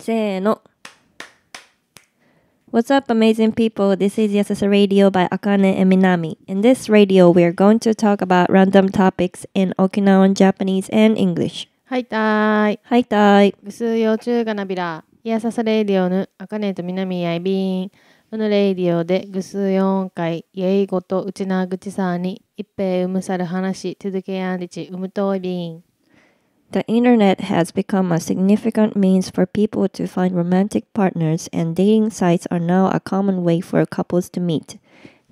せーの。What's up, amazing people? This is Yasasa Radio by Akane and Minami. In this radio, we are going to talk about random topics in Okinawan Japanese and English. はいたーい。はいたーい。ぐすうようちゅうがなび s イヤササレディオぬ、あかねとみなみやいびん。うぬレディオでぐすうよんかい、イエイごとうちなぐちさに、いっぺいうむさる話、続けやんりち、うむといびん。The internet has become a significant means for people to find romantic partners, and dating sites are now a common way for couples to meet.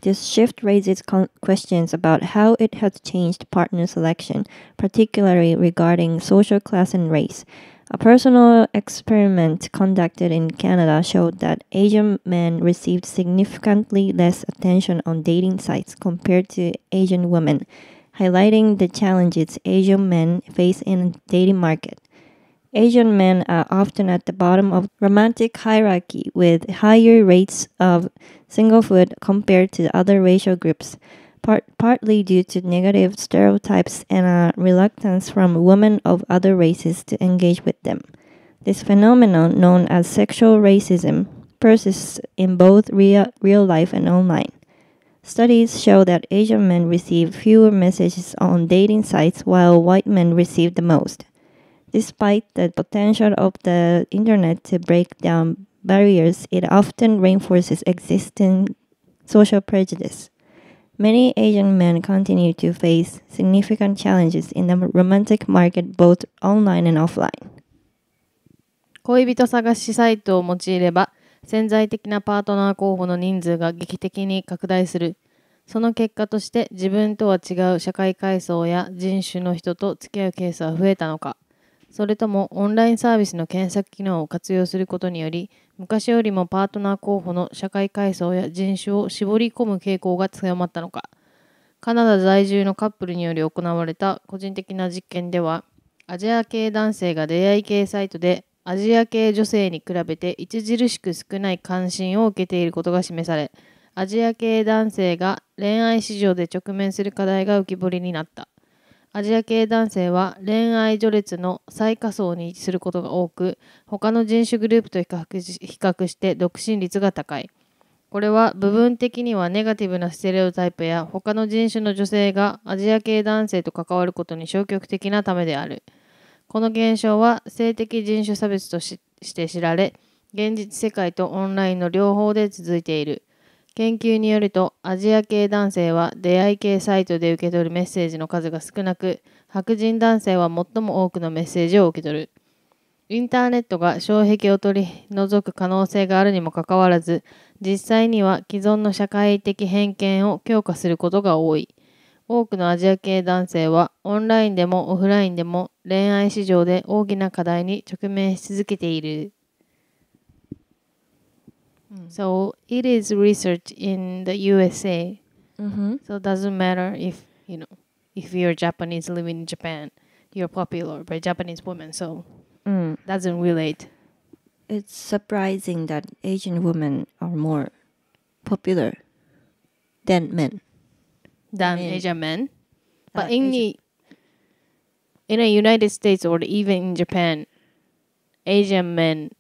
This shift raises questions about how it has changed partner selection, particularly regarding social class and race. A personal experiment conducted in Canada showed that Asian men received significantly less attention on dating sites compared to Asian women highlighting the challenges Asian men face in the dating market. Asian men are often at the bottom of romantic hierarchy with higher rates of singlehood compared to other racial groups, part- partly due to negative stereotypes and a reluctance from women of other races to engage with them. This phenomenon, known as sexual racism, persists in both real, real life and online. Studies show that Asian men receive fewer messages on dating sites while white men receive the most. Despite the potential of the internet to break down barriers, it often reinforces existing social prejudice. Many Asian men continue to face significant challenges in the romantic market both online and offline. 潜在的なパートナー候補の人数が劇的に拡大する。その結果として自分とは違う社会階層や人種の人と付き合うケースは増えたのか、それともオンラインサービスの検索機能を活用することにより、昔よりもパートナー候補の社会階層や人種を絞り込む傾向が強まったのか、カナダ在住のカップルにより行われた個人的な実験では、アジア系男性が出会い系サイトでアジア系女性に比べて著しく少ない関心を受けていることが示されアジア系男性が恋愛市場で直面する課題が浮き彫りになったアジア系男性は恋愛序列の最下層に位置することが多く他の人種グループと比較し比較して独身率が高いこれは部分的にはネガティブなステレオタイプや他の人種の女性がアジア系男性と関わることに消極的なためである。この現象は性的人種差別として知られ、現実世界とオンラインの両方で続いている。研究によると、アジア系男性は出会い系サイトで受け取るメッセージの数が少なく、白人男性は最も多くのメッセージを受け取る。インターネットが障壁を取り除く可能性があるにもかかわらず、実際には既存の社会的偏見を強化することが多い。多くのアジア系男性はオンラインでもオフラインでも恋愛市場で大きな課題に直面し続けている。Mm. So it is research in the USA. Mm-hmm. So it doesn't matter if you know if you're Japanese living in Japan, you're popular by Japanese women. So mm. doesn't relate. It's surprising that Asian women are more popular than men. than men. Asian men. But uh, in Asia. the in the United States or even in Japan, Asian men,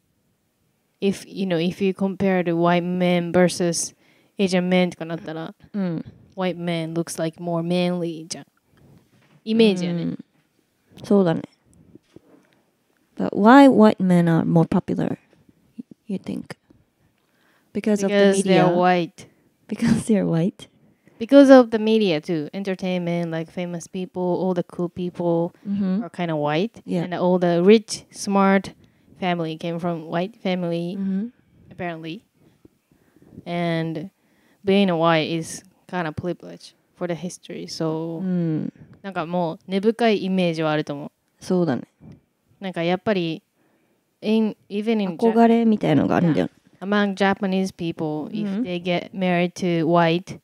if you know, if you compare the white men versus Asian men mm. white men looks like more manly So mm. But why white men are more popular, you think? Because, because of the media. Because they're white. Because they're white because of the media too entertainment like famous people all the cool people mm-hmm. are kind of white yeah. and all the rich smart family came from white family mm-hmm. apparently and being a white is kind of privilege for the history so、うん、なんかもう根深いイメージはあると思うそうだねなんかやっぱり mm. in, even in 憧れみたいのがあるんだよ、yeah. among Japanese if mm-hmm. they get married to white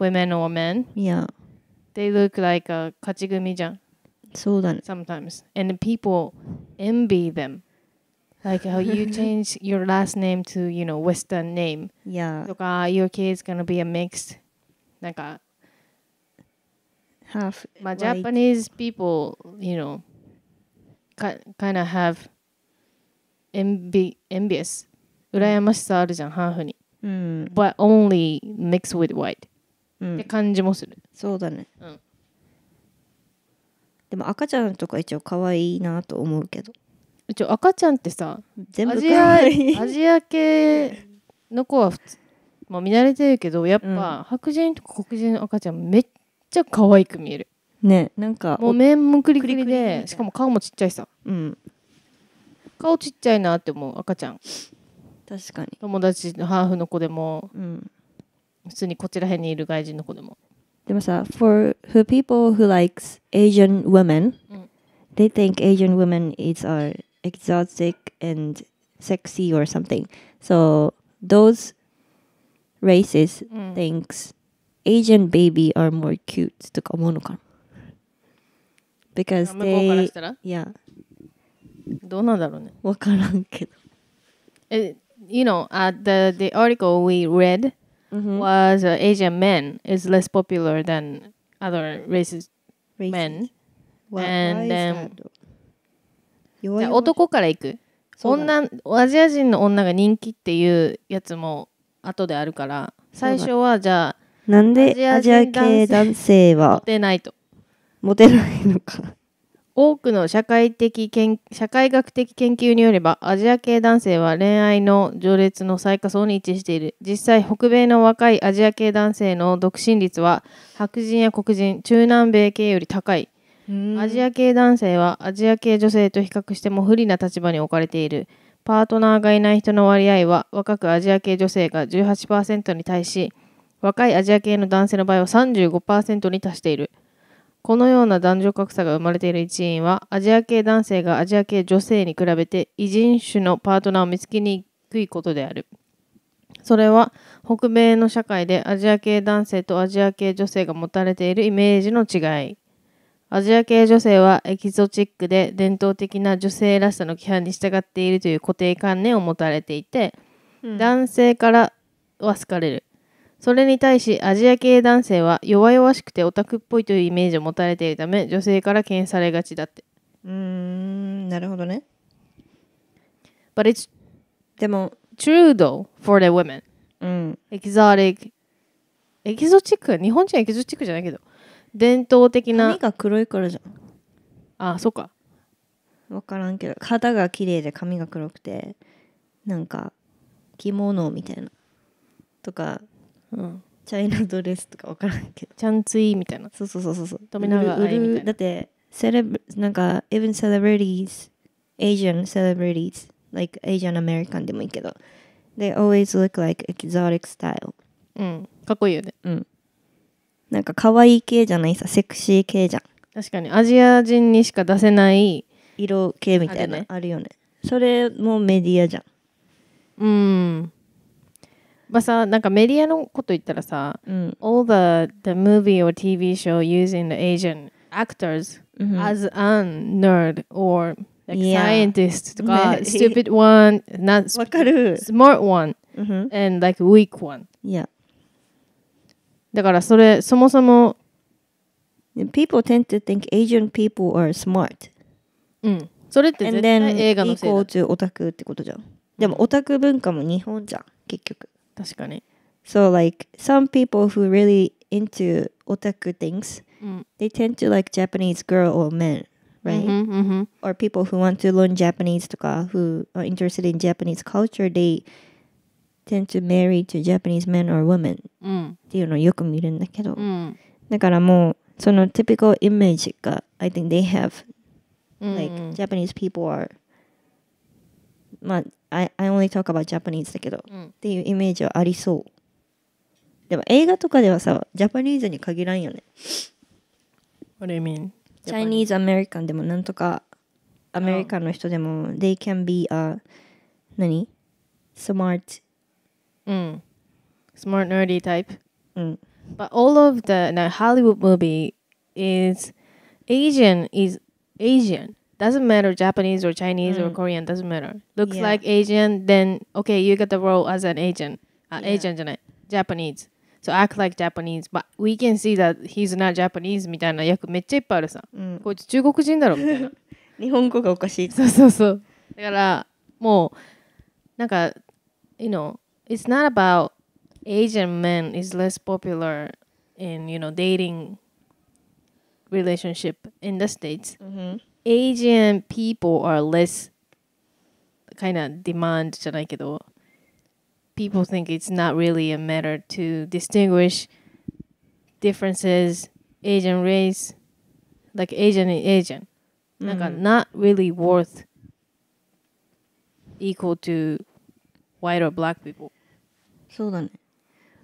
women or men. Yeah. They look like a kachigumi Sometimes, And people envy them. Like how you change your last name to, you know, Western name. Yeah. Ah, your kid's gonna be a mixed. なんか、half. まあ、like, Japanese people, you know, kind of have envy, envious. 羨ましさあるじゃん、ハーフに。Mm. Mm. But only mixed with white. って感じもする、そうだね、うん、でも赤ちゃんとか一応可愛いなと思うけど一応赤ちゃんってさ全部アジアアジア系の子は普通まあ見慣れてるけどやっぱ、白人とか黒人の赤ちゃんめっちゃ可愛く見えるねなんかもう面もクリクリでしかも顔もちっちゃいさ、うん、顔ちっちゃいなって思う赤ちゃん確かに友達のハーフの子でも、うん、普通にこちら辺にいる外人の子でも。でもさ、for who people who likes Asian women,、うん、they mm. think Asian women is are exotic and sexy or something. So those races、うん、thinks mm. Asian baby are more cute とか思うのかな because they yeah どうなんだろうねわからんけど It, you know at uh, the the article we read mm-hmm. was uh, Asian men is less popular than other races, races. men. What, and then 男から行く女アジア人の女が人気っていうやつも後であるから最初はじゃあなんでアジア系男性はモテないとモテないのか多くの社会的社会学的研究によればアジア系男性は恋愛の序列の最下層に位置している実際北米の若いアジア系男性の独身率は白人や黒人中南米系より高いアジア系男性はアジア系女性と比較しても不利な立場に置かれているパートナーがいない人の割合は若くアジア系女性が18%に対し若いアジア系の男性の場合は35%に達している。このような男女格差が生まれている一因は、アジア系男性がアジア系女性に比べて異人種のパートナーを見つけにくいことである。それは北米の社会でアジア系男性とアジア系女性が持たれているイメージの違い。アジア系女性はエキゾチックで伝統的な女性らしさの規範に従っているという固定観念を持たれていて、うん、男性からは好かれる。それに対しアジア系男性は弱々しくてオタクっぽいというイメージを持たれているため女性から敬遠されがちだってうーんなるほどね But it's でも true though for the women うん e x o t i エキゾチック日本人はエキゾチックじゃないけど伝統的な髪が黒いからじゃんあそっか分からんけど肌が綺麗で髪が黒くてなんか着物みたいなとかうんチャイナドレスとか分からんけどちゃんついみたいなそうそうそうそうそう富永愛みたいなだってセレブなんか even celebrities Asian celebrities like Asian American でもいいけど they always look like exotic style うんかっこいいよねうんなんか可愛い系じゃないさセクシー系じゃん確かにアジア人にしか出せない色系みたいなあるよねそれもメディアじゃんうんまあさ、なんかメディアのこと言ったらさ、うん、all the, the movie or TV show using the Asian actors、mm hmm. as an nerd or like scientist とか、ね、stupid one, not わかる smart one、mm hmm. and like weak one. Yeah. だからそれそもそも People tend to think Asian people are smart. うん。それって絶対映画のせいだ。equal to オタクってことじゃん。でもオタク文化も日本じゃん、結局。確かに。So like some people who really into otaku things, mm. they tend to like Japanese girl or men, right? Mm -hmm, mm -hmm. Or people who want to learn Japanese とか who are interested in Japanese culture, they tend to marry to Japanese men or women、うん、っていうのをよく見るんだけど、うん、だからもうその mm. mm. typical image が I think they have mm. like Japanese people are まあ I, I only talk about Japanese だけど、うん、っていうイメージはありそうでも映画とかではさジャパニーズに限らんよね What do you mean? Chinese American でもなんとかアメリカの人でも、oh. they can be a 何 smart うん smart nerdy type うん but all of the now Hollywood movie is Asian is Asian Doesn't matter Japanese or Chinese mm. or Korean. Doesn't matter. Looks yeah. like Asian, then okay, you get the role as an Asian. Uh, yeah. Asian じゃない Japanese. So act like Japanese, but we can see that he's not Japanese you know, it's not about Asian men is less popular in you know dating relationship in the states. -hmm. Asian people are less kind of demand people think it's not really a matter to distinguish differences Asian race like Asian and Asian なんか mm-hmm. not really worth equal to white or black people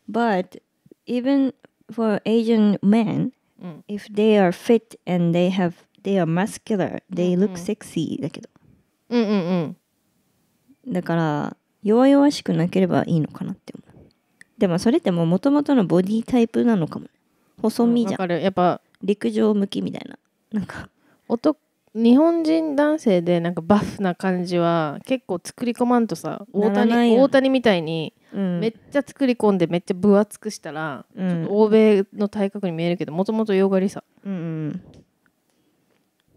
but even for Asian men mm. if they are fit and they have They are muscular. They look sexy. だけど。うんうんうん。だから、弱々しくなければいいのかなって思う。でもそれってもともとのボディタイプなのかも細身じゃん。かる。やっぱ陸上向きみたいな。なんか、男日本人男性でなんかバフな感じは結構作り込まんとさ大なな谷大谷みたいにめっちゃ作り込んでめっちゃ分厚くしたら、うん欧米の体格に見えるけどもともと洋刈りさうんうん、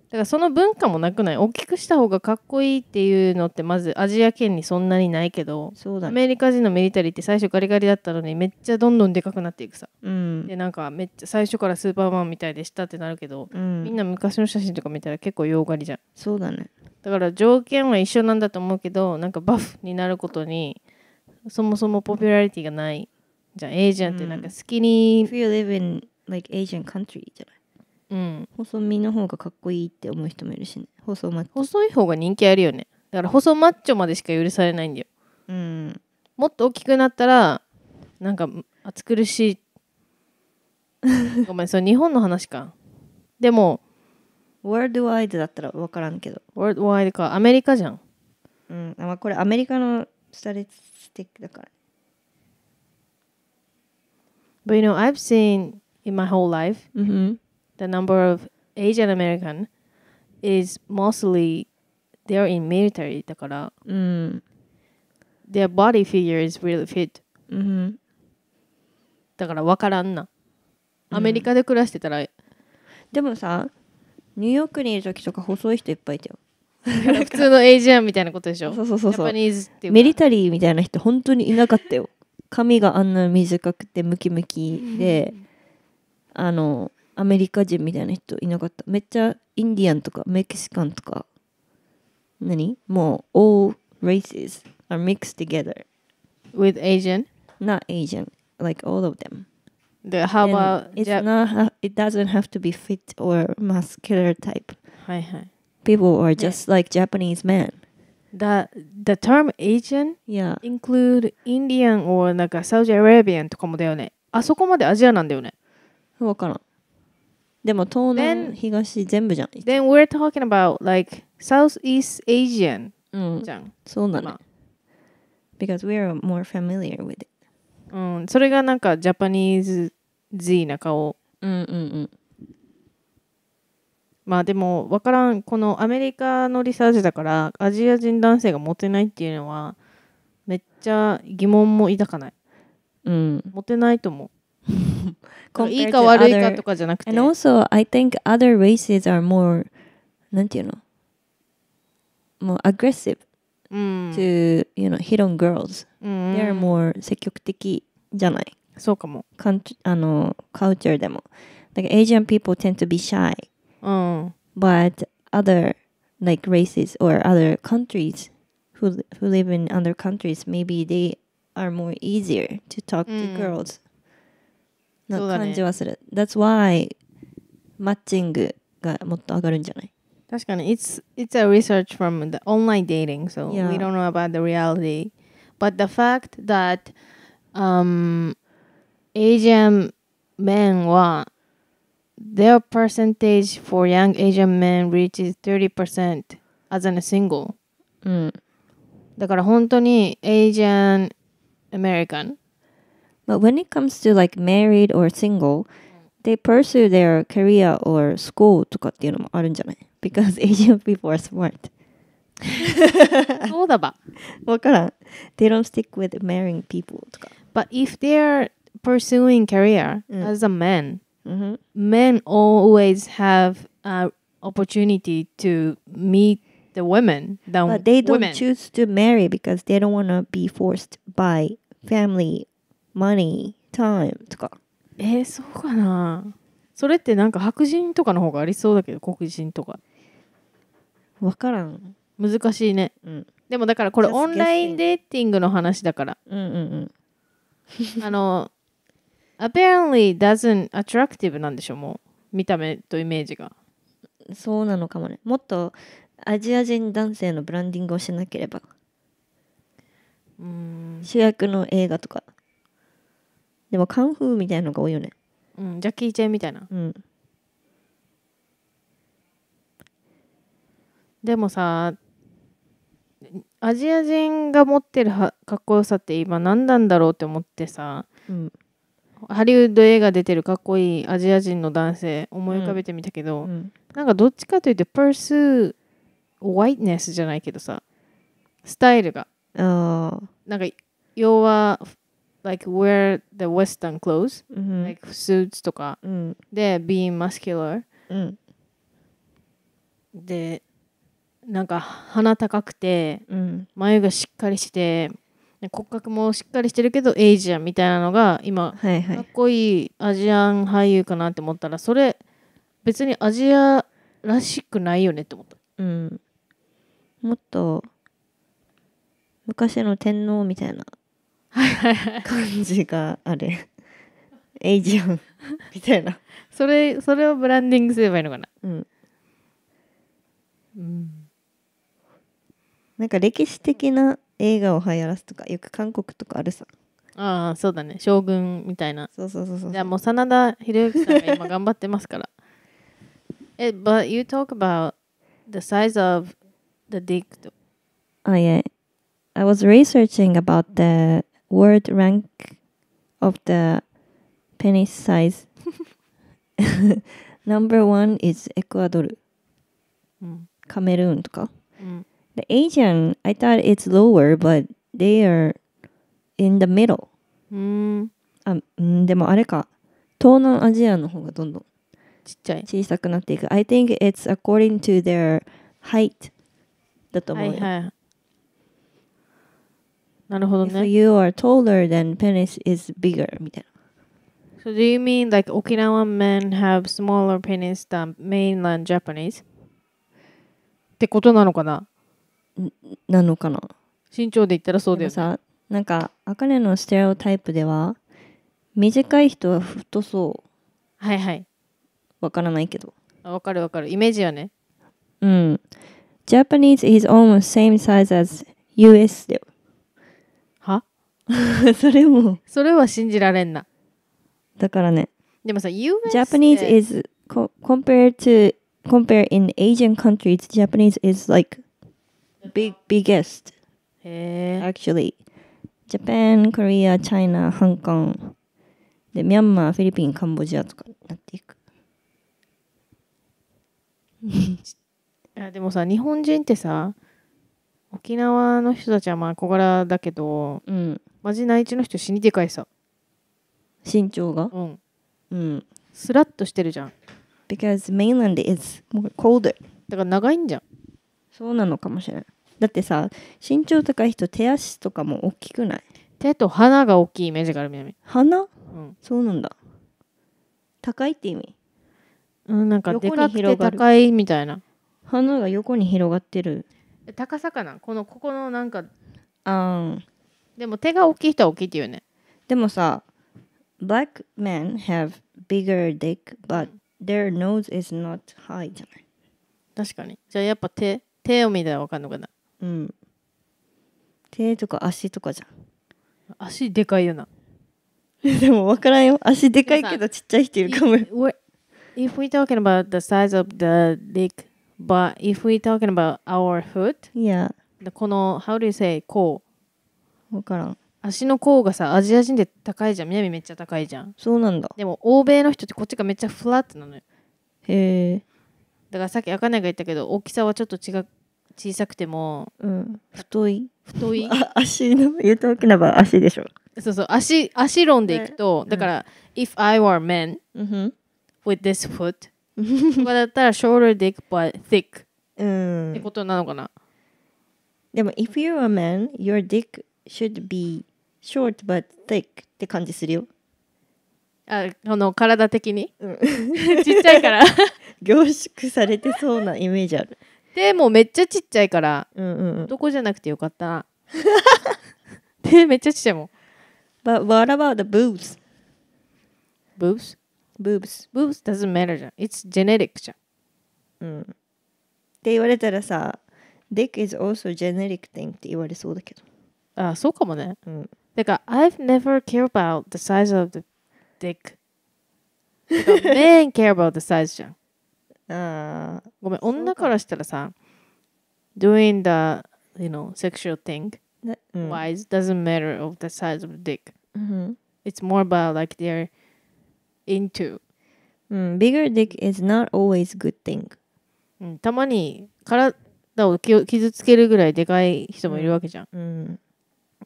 だからその文化もなくない大きくした方がかっこいいっていうのってまずアジア圏にそんなにないけど、ね、アメリカ人のメリタリーって最初ガリガリだったのにめっちゃどんどんでかくなっていくさ、うん、でなんかめっちゃ最初からスーパーマンみたいでしたってなるけど、うん、みんな昔の写真とか見たら結構洋狩りじゃんそうだねだから条件は一緒なんだと思うけどなんかバフになることにそもそもポピュラリティがないじゃんエージェンってなんかスキニー、うん、If you live in like Asian country じゃないうん、細身の方がかっこいいって思う人もいるしね細マッチョ細い方が人気あるよねだから細マッチョまでしか許されないんだよ、うん、もっと大きくなったらなんか暑苦しいごめんそれ日本の話かでもワールドワイドだったら分からんけどワールドワイドかアメリカじゃんうんあこれアメリカのスタレスティックだから But you know I've seen in my whole life、mm hmm. the number of Asian American is mostly they're in military だから、うん、their body figure is really fit、うん、だから分からんなアメリカで暮らしてたら、うん、でもさニューヨークにいる時とか細い人いっぱいいたよ 普通のエイジアンみたいなことでしょそうそうそうそうメリタリーみたいな人本当にいなかったよ髪があんな短くてムキムキで、あのアメリカ人みたいな人いなかっためっちゃインディアンとかメキシカンとか何もう all races are mixed together with Asian not Asian like all of them the how about it's not it doesn't have to be fit or muscular type はいはい people are just like Japanese men The, the term Asian yeah. include Indian or なんか Saudi Arabian とかもだよね。あそこまでアジアなんだよね。わからん。でも東南東全部じゃん。Then we're talking about like Southeast Asian、うん、じゃん。そうなの。Because we are more familiar with it. うん、それがなんかジャパニーズ Z な顔。うんうんうん。まあでも分からんこのアメリカのリサーチだからアジア人男性がモテないっていうのはめっちゃ疑問も抱かない、うん、モテないと思う。And also, I think other races are more, more aggressive to, you know, hit on girls. Mm-hmm. They are more 積極的じゃない。そうかも。あの、culture like Asian people tend to be shy. Mm. But other like races or other countries who who live in other countries maybe they are more easier to talk mm. to girls な感じはする。ね、That's why マッチングがもっと上がるんじゃない確かに、it's, it's a research from the online dating, so Yeah. we don't know about the reality. But the fact that、um, Asian men は their percentage for young Asian men reaches 30% as a single、うん、だから本当に Asian American But when it comes to like married or single, they pursue their career or school とかっていうのもあるんじゃない Because Asian people are smart. そうだば。わからん。They don't stick with marrying people とか。But if they're pursuing career、うん、as mm. a man, hmm men always have an opportunity to meet the women. The but they don't women. choose to marry because they don't want to be forced by family money, time とか。えー、そうかなそれってなんか白人とかの方がありそうだけど黒人とか分からん難しいね、うん、でもだからこれオンラインデーティングの話だからうんうんうん あの apparently doesn't attractive なんでしょもう見た目とイメージがそうなのかもねもっとアジア人男性のブランディングをしなければうん主役の映画とかでもカンフーみたいなのが多いよねうんジャッキー・チェンみたいなうんでもさアジア人が持ってるはかっこよさって今何なんだろうって思ってさ、うん、ハリウッド映画出てるかっこいいアジア人の男性思い浮かべてみたけど、うんうん、なんかどっちかというと pursue whiteness じゃないけどさスタイルがなんか要は like wear the western clothes、mm hmm. like suits とか、うん、で being muscular、うん、でなんか鼻高くて、うん、眉がしっかりして骨格もしっかりしてるけどエイジアンみたいなのが今、はいはい、かっこいいアジアン俳優かなって思ったらそれ別にアジアらしくないよねって思った、うん、もっと昔の天皇みたいな感じがあれエイジオンみたいなそれそれをブランディングすればいいのかなうん、うん、なんか歴史的な映画を流行らすとかよく韓国とかあるさああそうだね将軍みたいなそうそうそうそうじゃあもう真田広之さんが今頑張ってますからえ but you talk about the size of the dick あいえ I was researching about the world rank of the penis size number one is エクアドル、うん、カメルーンとか、うん、the Asian I thought it's lower but they are in the middle うんあんでもあれか東南アジアの方がどんどんちっちゃい小さくなっていく I think it's according to their height だと思うよ、はいはいなるほどね。If you are taller, then penis is bigger みたいな。So do you mean like Okinawan men have smaller penis than mainland Japanese? ってことなのかななのかな身長で言ったらそうだよ、ね、さなんかあかねのステレオタイプでは短い人は太そうはいはいわからないけどわかるわかるイメージよねうん Japanese is almost same size as US だよそれも。それは信じられんな。だからね。でもさ、US Japanese is compared to compare in Asian countries, Japanese is like big biggest. Actually, Japan, Korea, China, Hong Kong でミャンマー、フィリピン、カンボジアとかなっていく。でもさ、日本人ってさ、沖縄の人たちはまあ小柄だけど、うん、マジ内地の人死にでかいさ身長がうん、うん、スラッとしてるじゃん Because mainland is colder だから長いんじゃんそうなのかもしれないだってさ身長高い人手足とかも大きくない手と鼻が大きいイメージがある南鼻、うん、そうなんだ高いって意味うんなんかでかくて高いみたいな鼻が横に広がってる高さかなこのここのなんかあんでも手が大きい人は大きいっていうねでもさ Black men have bigger dick but their nose is not high じゃない確かにじゃあやっぱ手手を見たら分かんのかなうん手とか足とかじゃん足でかいよな でもわからんよ足でかいけどちっちゃい人いるかも If we talking about the size of the dick But if we talking about our foot, yeah. この、how do you say, こう。わからん。足の甲がさ、アジア人で高いじゃん。南めっちゃ高いじゃん。そうなんだ。でも、欧米の人ってこっちがめっちゃフラットなのよ。へえ。だからさっき、あかねが言ったけど、大きさはちょっと違う、小さくても、うん、太い。太い。足の、言うときなば足でしょ。そうそう、足、足論でいくと、だから、if I were man、うん、with this foot、とかだったら s h o ルディ e r dick but thick うんってことなのかなでも if you're a man your dick should be short but thick って感じするよあこの体的に、うん、ちっちゃいから 凝縮されてそうなイメージあるでもめっちゃちっちゃいから、うんうん、どこじゃなくてよかった でめっちゃちっちゃいもん But what about the boobs? Boobs? boobs boobs doesn't matter じゃん it's genetic じゃんうんって言われたらさ hmm. dick is also genetic thing って言われそうだけどあそうかもねうんだから I've never care about the size of the dick men care about the size じゃんあごめん女からしたらさ doing the you know sexual thing wise doesn't matter of the size of the dick mm-hmm. it's more about like their into、うん、bigger dick is not always good thing、うん、たまに体を傷つけるぐらいでかい人もいるわけじゃん、うん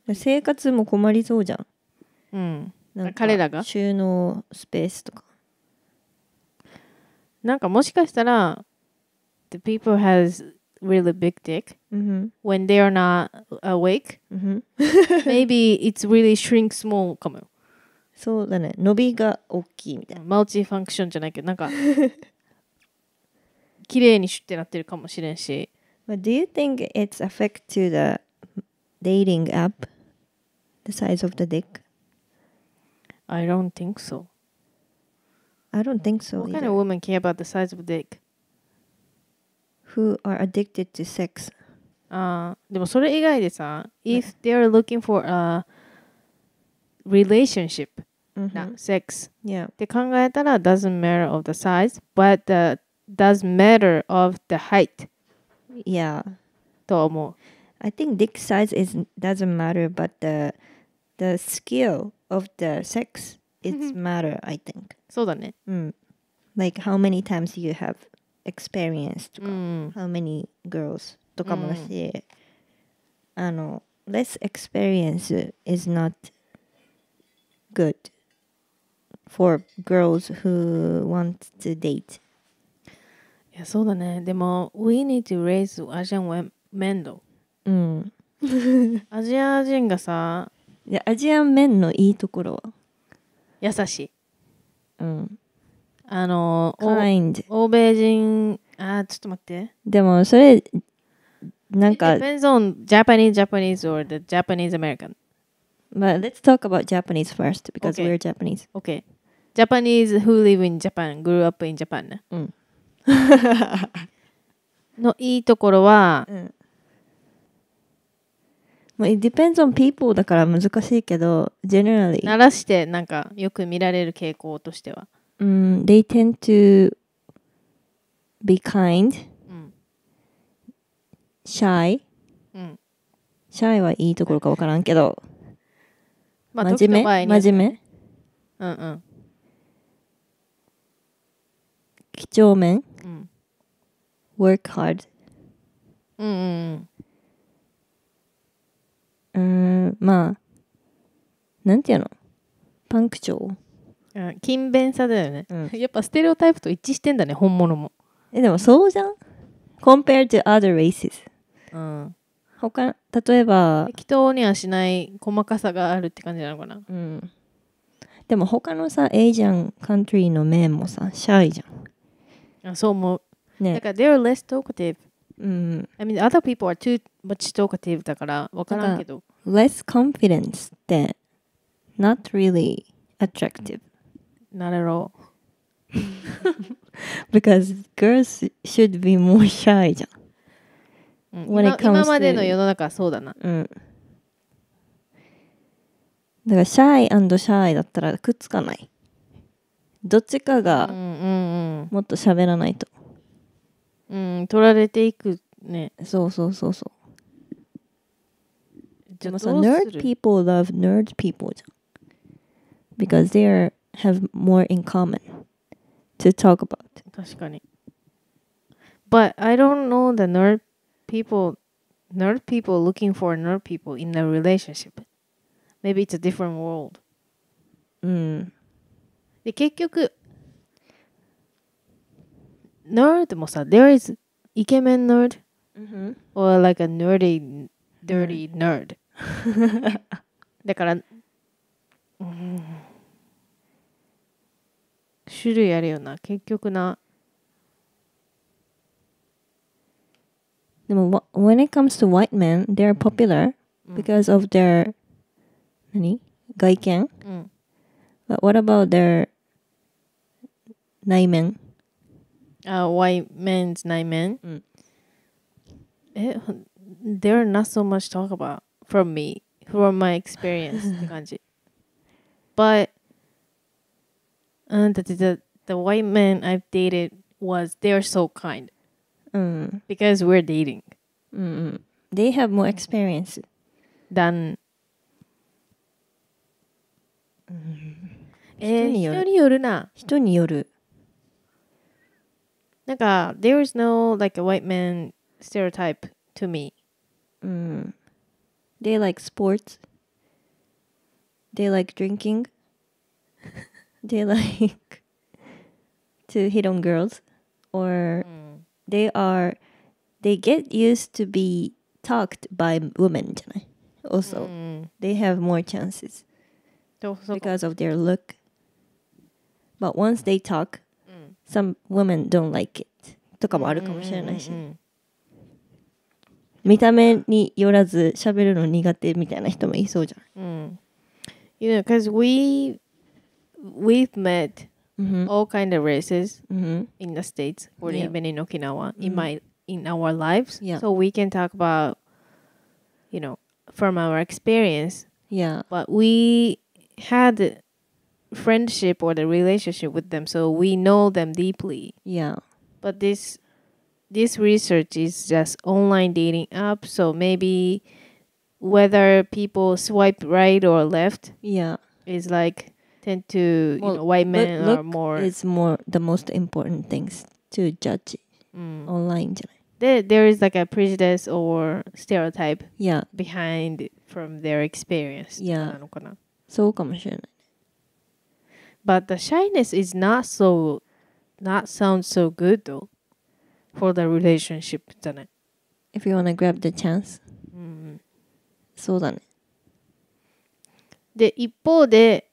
うん、生活も困りそうじゃんうんなんか彼らが収納スペースとかなんかもしかしたら the people has really big dick mm-hmm. when they are not awake mm-hmm. maybe it's really shrink small かもそうだね伸びが大きいみたいなマルチファンクションじゃないけどなんか綺麗にシュッてなってるかもしれんし But do you think it's affect to the dating app the size of the dick? I don't think so. I don't think so. What either. kind of women care about the size of dick? Who are addicted to sex? あでもそれ以外でさ、if they are looking for a relationship, mm-hmm. not sex. Yeah. the って考えたら doesn't matter of the size, but the does matter of the height. Yeah. と思う。I think dick size is doesn't matter, but the the skill of the sex it's mm-hmm. matter. I think. そうだね。うん。Like mm. how many times you have experienced mm. How many girls とかもだし、うん、あの mm. less experience is not good for girls who want to date. いやそうだね。でも、we need to raise Asian men と。うん。アジア人がさ。いや、アジアン men のいいところは優しい。うん。あの、kind. 欧米人、あ、ちょっと待って。でも、それ、なんか。It depends on Japanese, Japanese or the Japanese American. But let's talk about Japanese first because Okay. we're Japanese. Okay. Japanese who live in Japan, grew up in Japan うん。のいいところは、まあ、it depends on people だから難しいけど、generally, 慣らしてなんかよく見られる傾向としては。うん、they tend to be kind, うん。shy. うん。shy はいいところかわからんけど、まあ、真面目、真面目うんうん几帳面、うん、work hard うんうんうんうんまあなんていうのパンク調勤勉さだよね、うん、やっぱステレオタイプと一致してんだね本物もえでもそうじゃん compared to other races うん他例えば適当にはしない細かさがあるって感じなのかなうんでも他のさエイジャンカントリーの面もさシャイじゃんあそう思うねだから they're less talkative うん I mean other people are too much talkative だから分からんけど less confidence って not really attractive なるほど because girls should be more shy じゃんうん、今今までの世の中はそうだな。うん。だから、シャイシャイだったらくっつかない。どっちかがもっと喋らないと。うん、うんうん、取られていくね。そうそうそうそう。でもさ、nerd people love nerd people じゃん。because they are, have more in common to talk about. 確かに。But I don't know the nerd people, nerd people looking for nerd people in a relationship. Maybe it's a different world. うん。で、結局、nerd もさ、there is イケメン nerd、mm hmm. Mm-hmm. or like a nerdy, dirty mm-hmm. nerd. だから、うん、種類あるよな。結局な、when it comes to white men, they're popular mm. because of their mm. But what about their 内面、uh, White men's 内面、うん、え mm. eh, They're not so much talk about from me, from my experience But uh, the, the, the white men I've dated was they're so kind Mm. Because we're dating. Mm-mm. They have more experience than. えー、人による人によるな。人による。なんか、there mm. eh, is no like a white man stereotype to me. Mm. They like sports. They like drinking. they like to hit on girls or mm they are they get used to be talked by women also mm. they have more chances because of their look but once they talk hmm. some women don't like it とかもあるかもしれないし、うんうんうん、見た目によらず喋るの苦手みたいな人もいそうじゃん、うん、You hmm, hmm, know, because we we've met mm-hmm. all kind of races mm-hmm. in the states or yeah. even in Okinawa in mm-hmm. my in our lives. Yeah. So we can talk about, you know, from our experience. Yeah. But we had friendship or the relationship with them, so we know them deeply. Yeah. But this this research is just online dating app, so maybe whether people swipe right or left. Yeah. Is like tend to well, you know white men look, look are more it's more the most important things to judge mm. online there, there is like a prejudice or stereotype yeah behind from their experience yeah so but the shyness is not so not sound so good though for the relationship if you want to grab the chance そうだね。で、一方で、mm.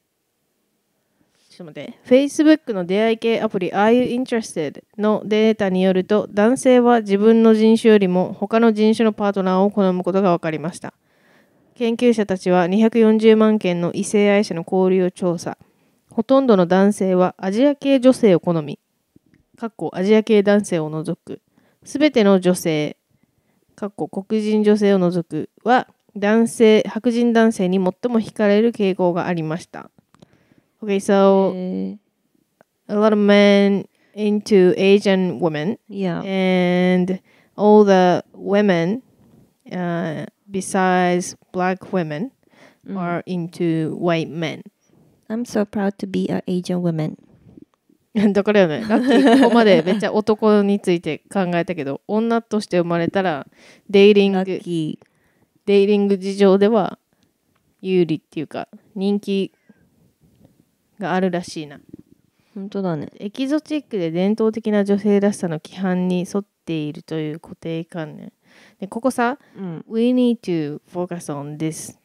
ょっと待って。Facebook の出会い系アプリ Are You Interested? のデータによると、男性は自分の人種よりも他の人種のパートナーを好むことが分かりました。研究者たちは240万件の異性愛者の交流を調査。ほとんどの男性はアジア系女性を好み、かっこアジア系男性を除く、すべての女性、かっこ黒人女性を除くは、男性、白人男性に最も惹かれる傾向がありました。Okay, so a lot of men into Asian women. Yeah. And all the women, uh, besides black women, mm. are into white men. I'm so proud to be an Asian woman. だからよね、ラッキーここまでめっちゃ男について考えたけど、女として生まれたら、デイリング、デイリング事情では有利っていうか、人気があるらしいな本当だねエキゾチックで伝統的な女性らしさの規範に沿っているという固定観念でここさ、うん、We need to focus on this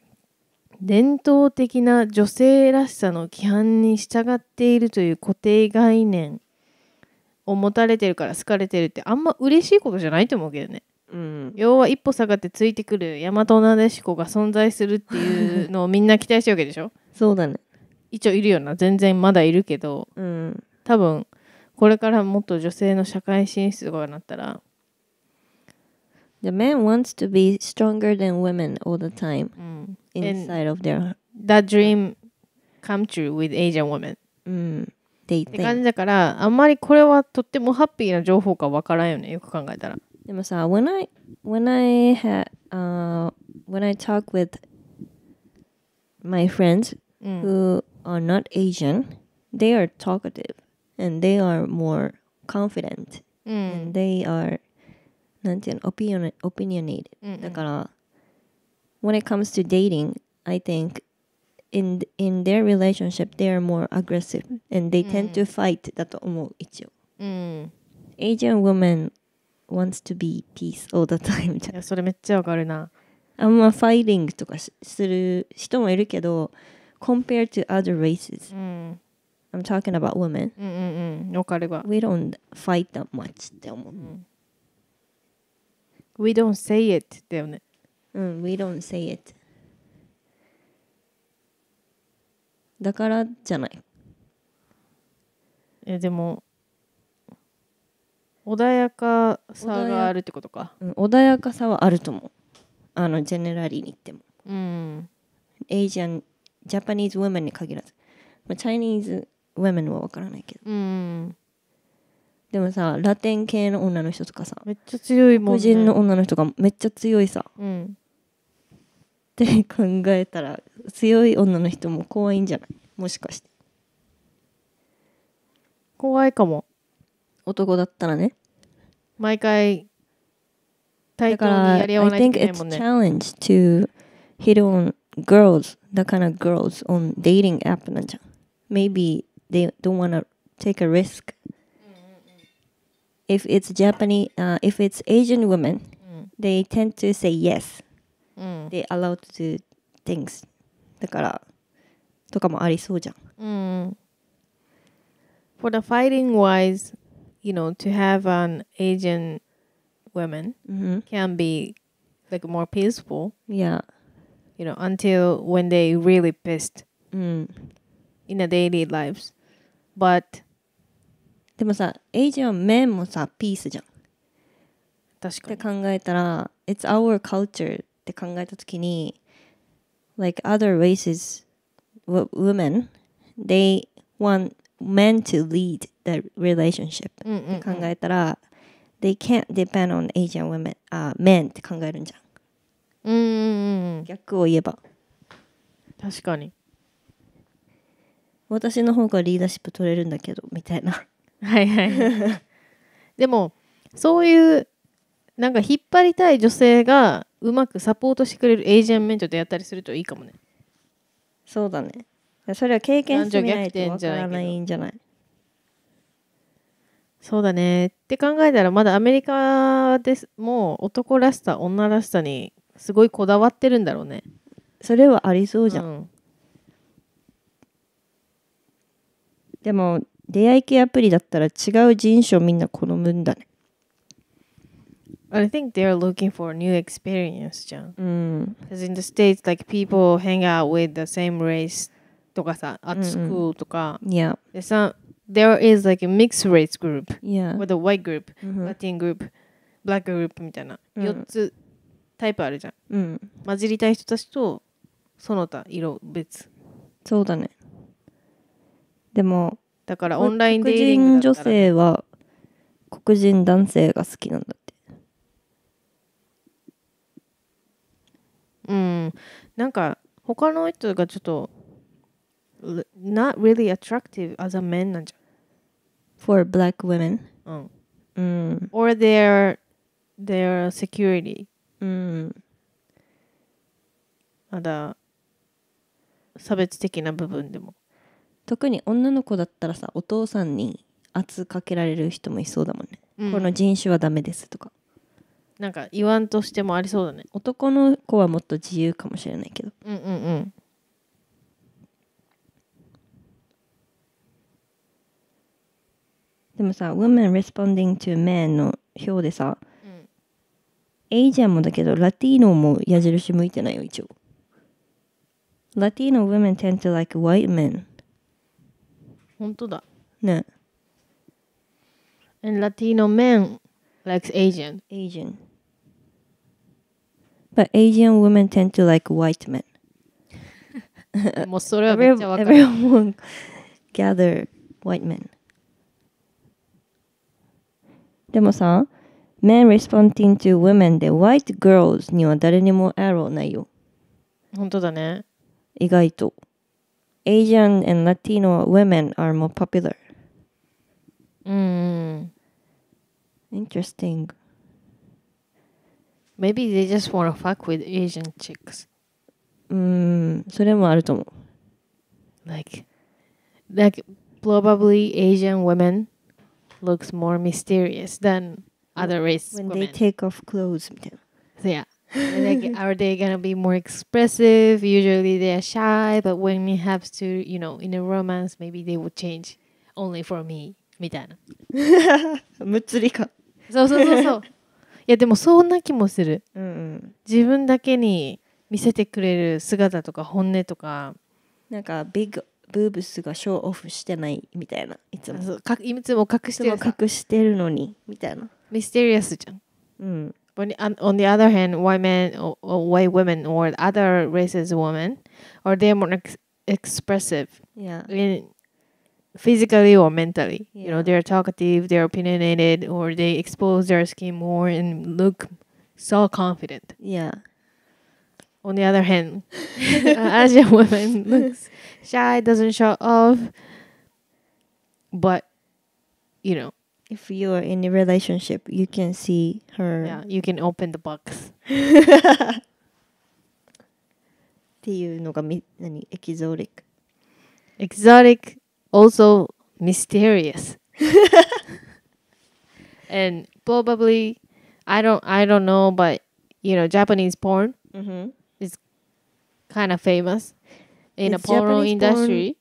伝統的な女性らしさの規範に従っているという固定概念を持たれてるから好かれてるってあんま嬉しいことじゃないと思うけどね、うん、要は一歩下がってついてくる大和なでしこが存在するっていうのをみんな期待してるわけでしょ そうだね一応いるような全然まだいるけど、うん、多分これからもっと女性の社会進出とかなったら The man wants to be stronger than women all the time、うん、inside of their that dream come true with Asian women、うん、って感じだからあんまりこれはとってもハッピーな情報かわからんよねよく考えたらでもさ when I when I had、uh, when I talk with my friends who are not Asian, they are talkative and they are more confident mm. and they are なんていうの opinion, opinionated、うんうん、だから when it comes to dating I think in in their relationship they are more aggressive and they mm. tend to fight mm. Asian woman wants to be peace all the time いやそれめっちゃわかるなあんまファイリングとかする人もいるけど、うん compared to other races. Mm. I'm talking about women. Mm -mm we don't fight that much って思う。We don't say it だよね。うん、We don't say it. だからじゃない。え、でも、穏やかさがあるってことか。穏や,、うん、穏やかさはあると思う。あの、ジェネラリーに言っても。うん。Asian ジャパニーズ・ウェメンに限らず、まあ、チャイニーズ・ウェメンは分からないけど、うん、でもさラテン系の女の人とかさめっちゃ強いもん、ね、黒人の女の人がめっちゃ強いさ、うん、って考えたら強い女の人も怖いんじゃないもしかして怖いかも男だったらね毎回対等にやり合わないといけないもんねだから it's challenge to hit on girls that kind of girls on dating app and maybe they don't want to take a risk if it's Japanese uh, if it's Asian women they tend to say yes they allow to do things for the fighting wise you know to have an Asian woman mm -hmm. can be like more peaceful yeah you know, until when they really pissed mm. in their daily lives. But でもさ、エイジは面もさ、ピースじゃん。確かに。って考えたら、It's our culture like other races, women, they want men to lead the relationship mm, mm, mm. they can can't depend on Asian women, uh, men って考えるんじゃん。うんうんうん逆を言えば確かに私の方がリーダーシップ取れるんだけどみたいなはいはいでもそういうなんか引っ張りたい女性がうまくサポートしてくれるエージェンメントでやったりするといいかもねそうだねそれは経験してみないとわからないんじゃないそうだねって考えたらまだアメリカですもう男らしさ女らしさにすごいこだわってるんだろうねそれはありそうじゃん、うん、でも出会い系アプリだったら違う人種をみんな好むんだね I think they're looking for a new experience じゃん。うん。Because in the States, like people hang out with the same race とかさ、at school とか。Yeah. There's a, o there is like a mixed race group. Yeah. With a white group,、mm Latin group, black group みたいな。4つ。うんタイプあるじゃんうん混じりたい人たちとその他色別そうだねでもだからオンラインデーテングだら黒人女性は黒人男性が好きなんだってうんなんか他の人がちょっと not really attractive as a man なんじゃん for black women うん、うん、or their their security うんまだ差別的な部分でも特に女の子だったらさお父さんに圧かけられる人もいそうだもんね、うん、この人種はダメですとかなんか言わんとしてもありそうだね男の子はもっと自由かもしれないけどうんうんうんでもさ「Women Responding to Men」の表でさエイジアンもだけど、ラティーノも矢印向いてないよ、一応。ラティーノ women tend to like white men. 本当だ。ね。And Latino men likes Asian. Asian. But Asian women tend to like white men. もうそれはめっちゃわかる。Everyone gather white men. でもさ、men responding to women で white girls には誰にもエロないよ。本当だね。意外と。Asian and Latino women are more popular. Interesting. Maybe they just wanna fuck with Asian chicks. Mm, like, like probably Asian women looks more mysterious than other race when women. they take off clothes みたいな。So yeah. like, are they gonna be more expressive? Usually they are shy, but when we have to, you know, in a romance, maybe they would change only for me みたいな。むっつりか。そうそうそうそう。いやでもそんな気もする。うん、うん、自分だけに見せてくれる姿とか本音とか。なんかビッグブーブスがショーオフしてないみたいないつもかいつも隠してる隠してるのにみたいな mysterious じゃん。うん。But hmm. on the other hand, white men or, or white women or other races women, or they're more ex- expressive. Yeah. In physically or mentally. Yeah. You know, they're talkative, they're opinionated, or they expose their skin more and look so confident. Yeah. On the other hand, uh, Asian women looks shy, doesn't show off, but you know, if you are in a relationship, you can see her. Yeah, you can open the box. Exotic, also mysterious. and probably, I don't, I don't know, but you know, Japanese porn mm-hmm. is kind of famous in it's the porn Japanese industry.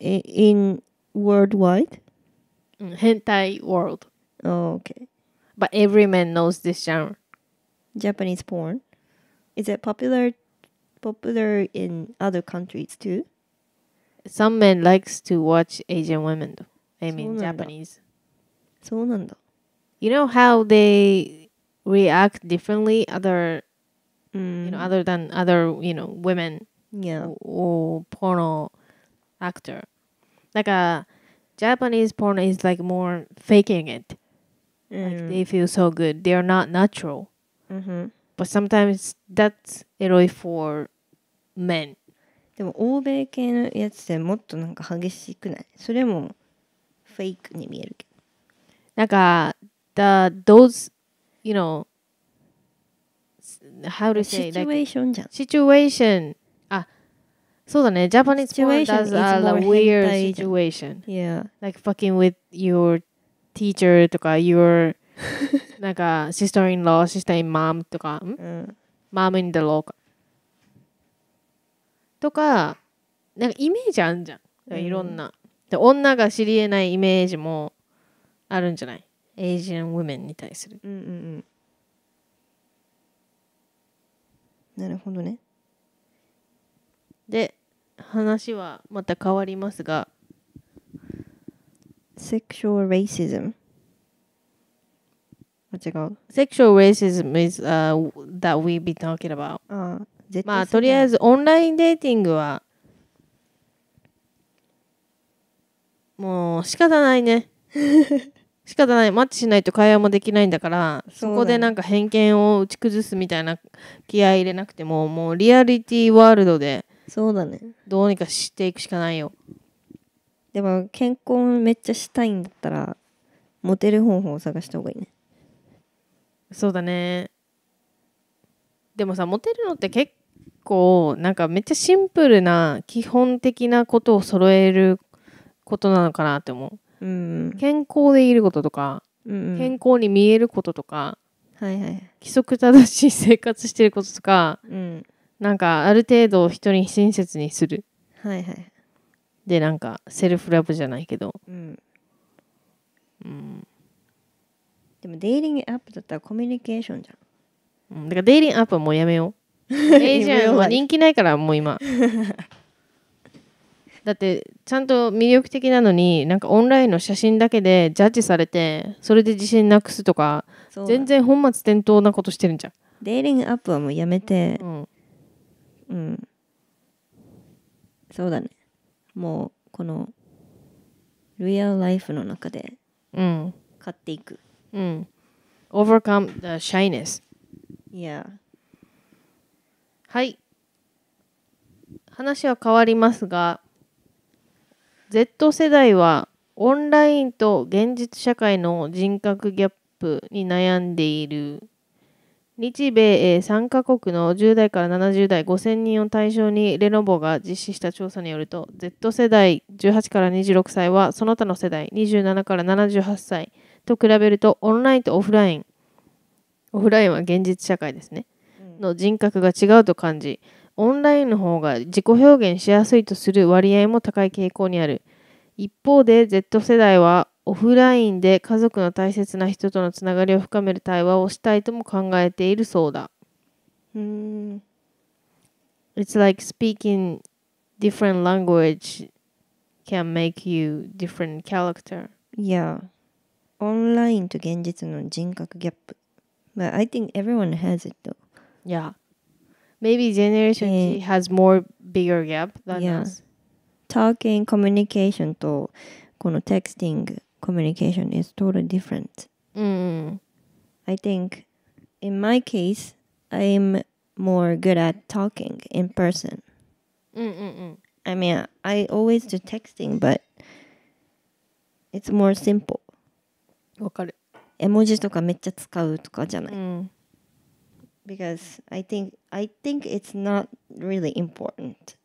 Porn in worldwide hentai world. Oh, okay. But every man knows this genre. Japanese porn. Is it popular popular in other countries too? Some men likes to watch Asian women I mean Japanese. So You know how they react differently other mm. you know mm. other than other, you know, women yeah. or, or porno actor. like a. Uh, Japanese porn is like more faking it. Like they feel so good. They are not natural. But sometimes that's eroy for men. でも欧米系のやつっもっとなんか激しくないそれもフェイクに見えるけど。なんか、the, those, you know, how to say, like, situation じゃん。situation そうだね。Japanese porn does a weird situation. Yeah. Like fucking with your teacher とか your なんか sister-in-law, sister-in-mom とか、mom-in-law か。とか、なんかイメージあるじゃん。いろんな。で、女が知り得ないイメージもあるんじゃない ?Asian women に対する。うんうんうんなるほどね。で話はまた変わりますがセクシュアル・レイシズム。m 違うセクシ u a l r イシ i s is、uh, that we be talking about あまあとりあえずオンラインデーティングはもう仕方ないね 仕方ないマッチしないと会話もできないんだからそこでなんか偏見を打ち崩すみたいな気合い入れなくてももうリアリティワールドでそうだねどうにかしていくしかないよでも健康めっちゃしたいんだったらモテる方法を探した方がいいねそうだねでもさモテるのって結構なんかめっちゃシンプルな基本的なことを揃えることなのかなって思う、うん、健康でいることとか、うんうん、健康に見えることとか、はいはい、規則正しい生活してることとか、うん、なんかある程度人に親切にするはいはいでなんかセルフラブじゃないけどうんうんでもデイリングアップだったらコミュニケーションじゃんうんだからデイリングアップはもうやめよう エイジアンは人気ないからもう今 だってちゃんと魅力的なのになんかオンラインの写真だけでジャッジされてそれで自信なくすとか全然本末転倒なことしてるんじゃんデイリングアップはもうやめて、うん、うんそうだねもうこのリアルライフの中でうん買っていく、うん、overcome the shyness yeah はい話は変わりますが Z 世代はオンラインと現実社会の人格ギャップに悩んでいる日米3カ国の10代から70代5000人を対象にレノボが実施した調査によると Z 世代18から26歳はその他の世代27から78歳と比べるとオンラインとオフラインオフラインは現実社会ですねの人格が違うと感じオンラインの方が自己表現しやすいとする割合も高い傾向にある一方で Z 世代はオフラインで家族の大切な人とのつながりを深める対話をしたいとも考えているそうだ。うん。It's like speaking different language can make you different character. Yeah. Online と現実の人格ギャップ。But I think everyone has it though. Yeah. Maybe generation Z has more bigger gap than yeah. us. Talking, communication とこの texting communication is totally different. Mm. I think in my case, I'm more good at talking in person. Mm-mm-mm. I mean, I always do texting, but it's more simple. Mm. Because I think I think it's not really important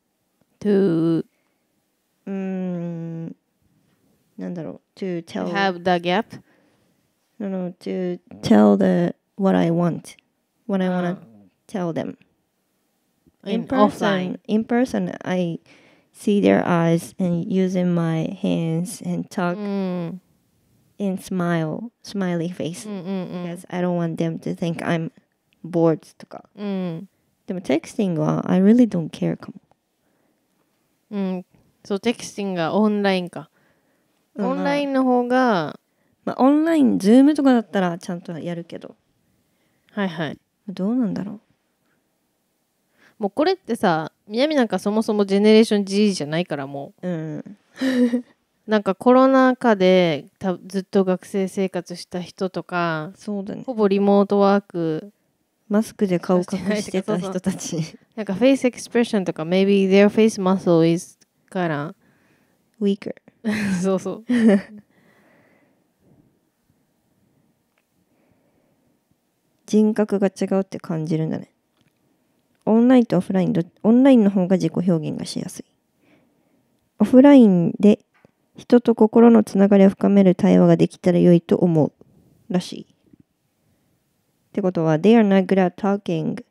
to um なんだろう to tell have the gap no no to tell the what I want what I wanna ah. tell them in, in person offline. in person I see their eyes and using my hands and talk mm. and smile smiley face mm, mm -mm because I don't want them to think I'm bored とか、でも mm. texting は uh, I really don't care So texting がオンラインかオンラインの方が、まあ、オンラインズームとかだったらちゃんとやるけどはいはいどうなんだろうもうこれってさ南なんかそもそもジェネレーション G じゃないからもう、うん、なんかコロナ禍でたずっと学生生活した人とかそうだ、ね、ほぼリモートワークマスクで顔隠してた人たちなんかフェイスエクスプレッションとか maybe their face muscle is から weaker そうそう 人格が違うって感じるんだねオンラインとオフラインどオンラインの方が自己表現がしやすいオフラインで人と心のつながりを深める対話ができたら良いと思うらしいってことは They are not good at talking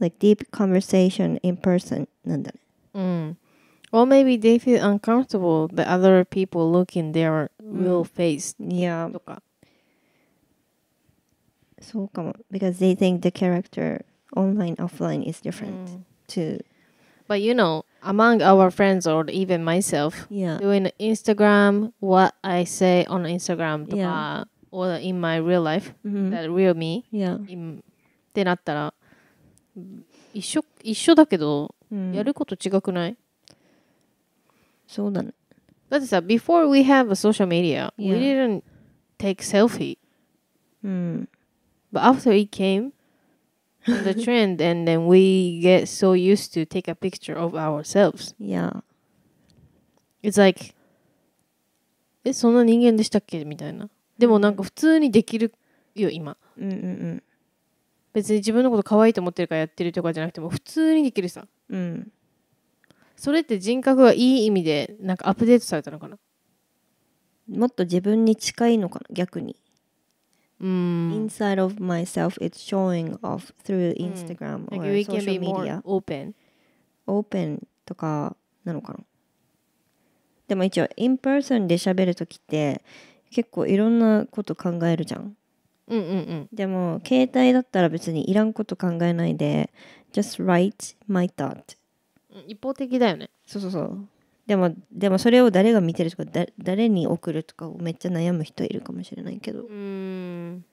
like deep conversation in person なんだねうん Or maybe they feel uncomfortable that other people looking their mm. real face. Yeah. because they think the character online, offline is different mm. too. But you know, among our friends or even myself, yeah. doing Instagram, what I say on Instagram yeah, uh, or in my real life, mm -hmm. that real me, yeah. in, ってなったら、一緒一緒だけど、うん、やること違くないそうだね。だってさ、before we have a social media, we didn't take selfie. うん。But after it came, the trend, and then we get so used to take a picture of ourselves. Yeah. It's like, え、そんな人間でしたっけみたいな。でもなんか普通にできるよ、今。うんうんうん。別に自分のこと可愛いと思ってるからやってるとかじゃなくても普通にできるさ。うん。それって人格がいい意味でなんかアップデートされたのかなもっと自分に近いのかな逆に。うん。Inside of myself, it's showing off through Instagram、うん、or social media. Open. Open とかなのかなでも一応、in person で喋るときって結構いろんなこと考えるじゃん。うんうんうん、でも携帯だったら別にいらんこと考えないで just write my thought 一方的だよねそうそうそうでもでもそれを誰が見てるとかだ誰に送るとかをめっちゃ悩む人いるかもしれないけどうん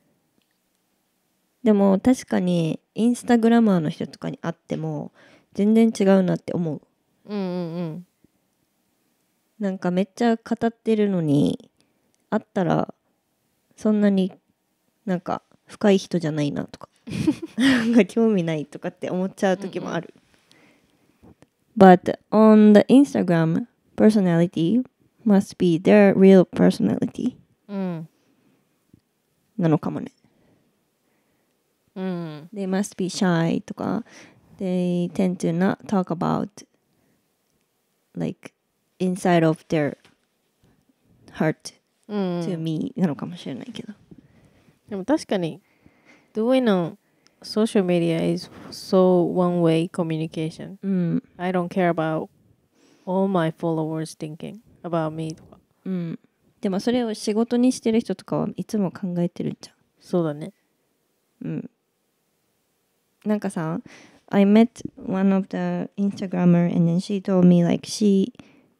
でも確かにインスタグラマーの人とかに会っても全然違うなって思ううんうんうんなんかめっちゃ語ってるのに会ったらそんなになんか深い人じゃないなとか なんか興味ないとかって思っちゃう時もある、But on the Instagram, personality must be their real personality. Mm. Mm. They must be shy they tend to not talk about like inside of their heart. To mm. me なのかもしれないけど。でも確かに、どういうの social media is so one way communication. Mm. I don't care about all my followers thinking about me とか。うん。でもそれを仕事にしてる人とかはいつも考えてるじゃん。そうだね。うん。なんかさ、I mm. met one of the Instagrammer and then she told me like she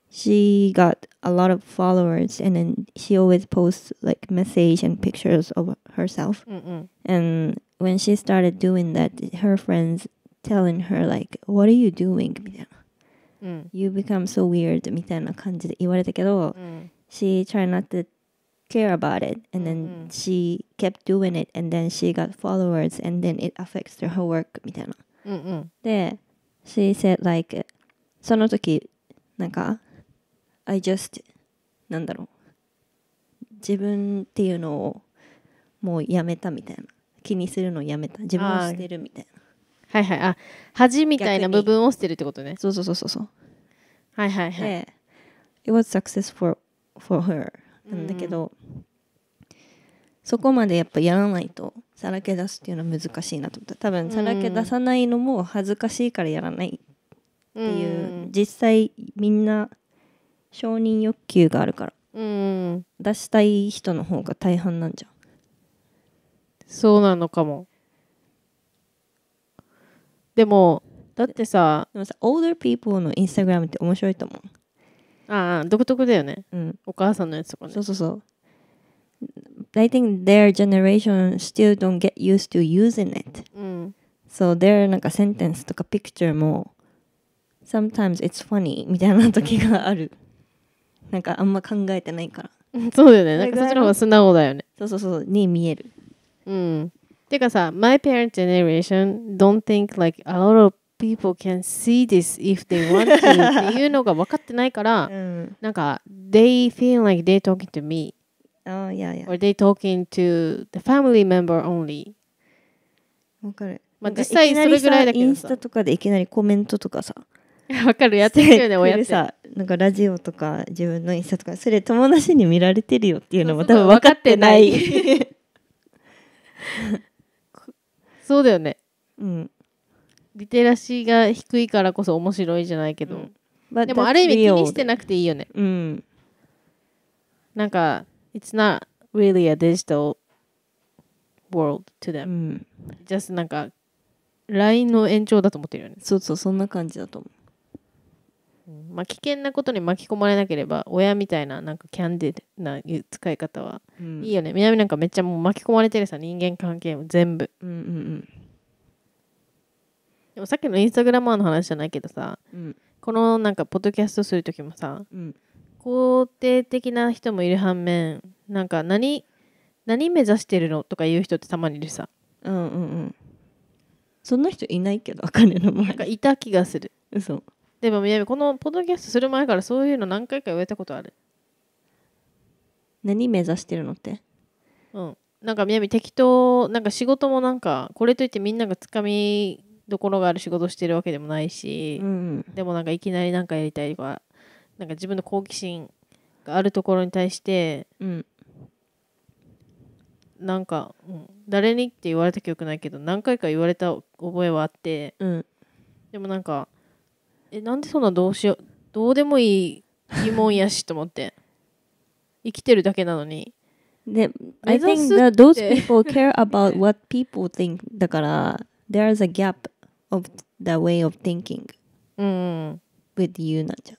she got a lot of followers and then she always posts like message and pictures of herself. Mm -mm. And when she started doing that, her friends telling her like, "What are you doing?" Mm. Mm. You become so weird mm. She tried not to care about it and then mm-hmm. she kept doing it and then she got followers and then it affects her work she said like その時なんか I just なんだろう自分っていうのをもうやめたみたいな。気にするのやめた自分を捨てるみたいなはいはいあ恥みたいな部分を捨てるってことねそうそうそうそうはいはいはいで It was successful for her なんだけど、うん、そこまでやっぱやらないとさらけ出すっていうのは難しいなと思った多分さらけ出さないのも恥ずかしいからやらないっていう、うん、実際みんな承認欲求があるから、うん、出したい人の方が大半なんじゃんそうなのかもでもだってさでもさオーダーピーポーのインスタグラムって面白いと思うああ独特だよね、うん、お母さんのやつとかねそうそうそう I think their generation still don't get used to using it、うん、so their なんかセンテンスとかピクチャーも sometimes it's funny みたいな時があるなんかあんま考えてないから そうだよねなんかそっちの方が素直だよねそうそうそうに見えるうん。てかさ、my parent generation don't think like a lot of people can see this if they want to っていうのが分かってないから、うん、なんか、they feel like they talking to me. Oh, yeah, yeah. Or they talking to the family member only. わかる。まあ実際それぐらいだけどさ。インスタとかでいきなりコメントとかさ。わかるやってるよね、親って。さ、なんかラジオとか自分のインスタとか、それ友達に見られてるよっていうのも多分分かってない。そうだよねうんリテラシーが低いからこそ面白いじゃないけど、うん、でもある意味気にしてなくていいよねうんなんか It's not really a digital world to them、うん、just なんか LINE の延長だと思ってるよねそうそうそんな感じだと思うまあ、危険なことに巻き込まれなければ親みたいななんかキャンディーな使い方は、いいよね南なんかめっちゃもう巻き込まれてるさ人間関係も全部、うんうんうん、でもさっきのインスタグラマーの話じゃないけどさ、うん、このなんかポッドキャストする時もさ、うん、肯定的な人もいる反面なんか何何目指してるのとか言う人ってたまにいるさうんうんうんそんな人いないけどねの前なんかいた気がする嘘でも、みやびこのポッドキャストする前からそういうの何回か言われたことある。何目指してるのってうん。なんか、みやび適当、なんか仕事もなんか、これといってみんながつかみどころがある仕事してるわけでもないし、うん、でもなんかいきなりなんかやりたいとか、なんか自分の好奇心があるところに対して、うん、なんか、うん、誰にって言われた記憶ないけど何回か言われた覚えはあって、うん、でもなんかえなんでそんなどうしようどうでもいい疑問やしと思って生きてるだけなのに I think that those people care about what people think だから there's a gap of the way of thinking、うん、with you なんじゃん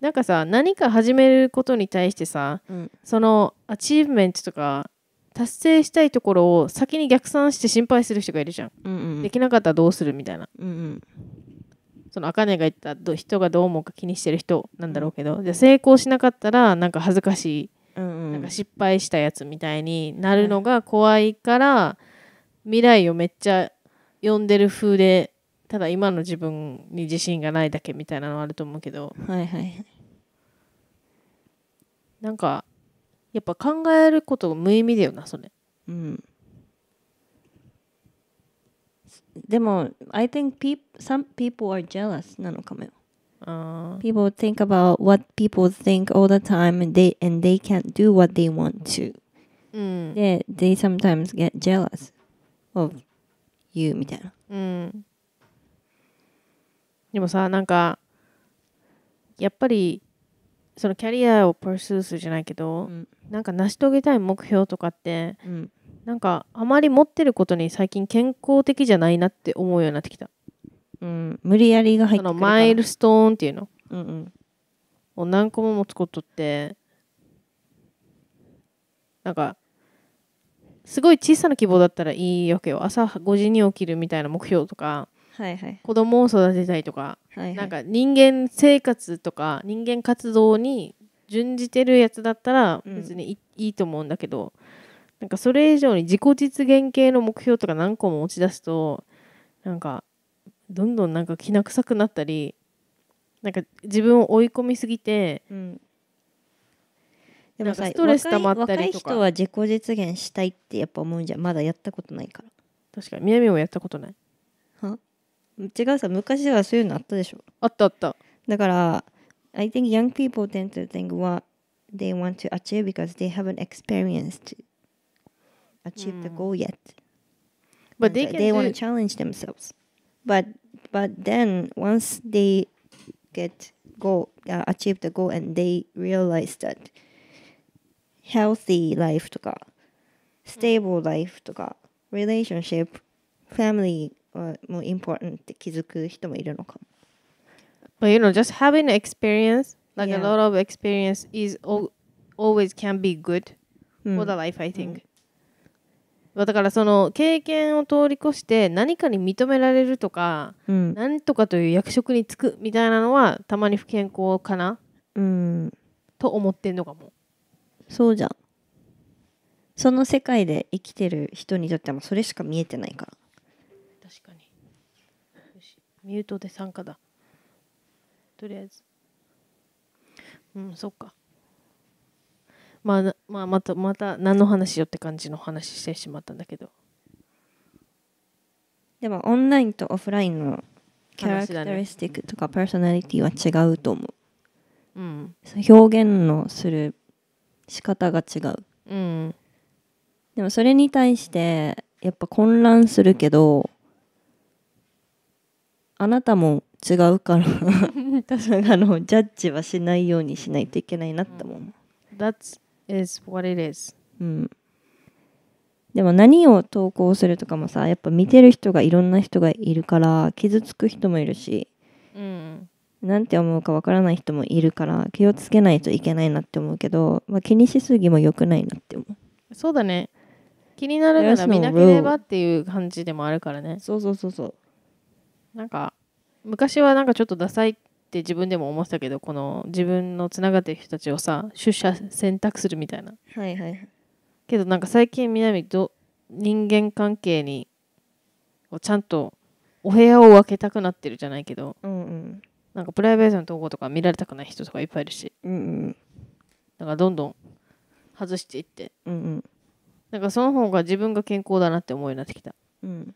なんかさ何か始めることに対してさ、うん、そのアチーブメントとか達成したいところを先に逆算して心配する人がいるじゃん、うんうん、できなかったらどうするみたいな、うんうん、そのが言った人がどう思うか気にしてる人なんだろうけど、じゃ成功しなかったらなんか恥ずかしい、うんうん、なんか失敗したやつみたいになるのが怖いから、未来をめっちゃ呼んでる風でただ今の自分に自信がないだけみたいなのはあると思うけどはいはいなんかやっぱ考えること無意味だよなそれうん。でも、I think peop some people are jealous なのかもよ。あー People think about what people think all the time and they, and they can't do what they want to. うんで、they sometimes get jealous of you みたいな。うんでもさなんかやっぱりそのキャリアをプロスースじゃないけど、うん、なんか成し遂げたい目標とかって、うん、なんかあまり持ってることに最近健康的じゃないなって思うようになってきた、うん、無理やりが入ってくるマイルストーンっていうの、うんうん、を何個も持つことってなんかすごい小さな希望だったらいいわけよ朝5時に起きるみたいな目標とかはいはい、子供を育てたいとか、はいはい、なんか人間生活とか人間活動に準じてるやつだったら別にいうん、いいと思うんだけどなんかそれ以上に自己実現系の目標とか何個も持ち出すとなんかどんどんなんかきな臭くなったりなんか自分を追い込みすぎて、うん、でもさストレス溜まったりとか若い人は自己実現したいってやっぱ思うんじゃんまだやったことないから確かにみなみもやったことないは違うさ昔はそういうのあったでしょあったあっただから I think young people tend to think what they want to achieve because they haven't experienced achieve the hmm. goal yet but they, they want to challenge themselves but but then once they get goal uh, achieve the goal and they realize that healthy life とか stable life とか relationship family もうインポー r t a って気づく人もいるのかも。But you know, just having experience, like a lot of experience, is always can be good for the life, I think.、だからその経験を通り越して何かに認められるとか、うん、何とかという役職に就くみたいなのはたまに不健康かな、うん、と思ってんのかもそうじゃんその世界で生きてる人にとってもそれしか見えてないから確かによしミュートで参加だとりあえずうんそっかまあ、まあ、またまた何の話よって感じの話してしまったんだけどでもオンラインとオフラインのキャラクタリスティックとかパーソナリティは違うと思う、うん、表現のする仕方が違う、うん、でもそれに対してやっぱ混乱するけどあなたも違うから あのジャッジはしないようにしないといけないなって思う。That is what it is. うん、でも何を投稿するとかもさやっぱ見てる人がいろんな人がいるから傷つく人もいるし、うん、なんて思うかわからない人もいるから気をつけないといけないなって思うけど、まあ、気にしすぎも良くないなって思う。そうだね気になるなら見なければっていう感じでもあるからね。そうそうそうそう。なんか昔はなんかちょっとダサいって自分でも思ってたけどこの自分のつながってる人たちをさ出社選択するみたいなはいはいけどなんか最近南ど人間関係にちゃんとお部屋を分けたくなってるじゃないけど、うんうん、なんかプライベートの投稿とか見られたくない人とかいっぱいいるし、うんうん、だからどんどん外していって、うんうん、なんかその方が自分が健康だなって思うようになってきた、うん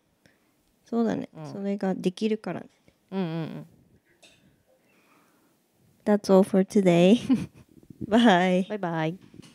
そうだね、うん、それができるからねうんうんうん That's all for today. bye. Bye bye.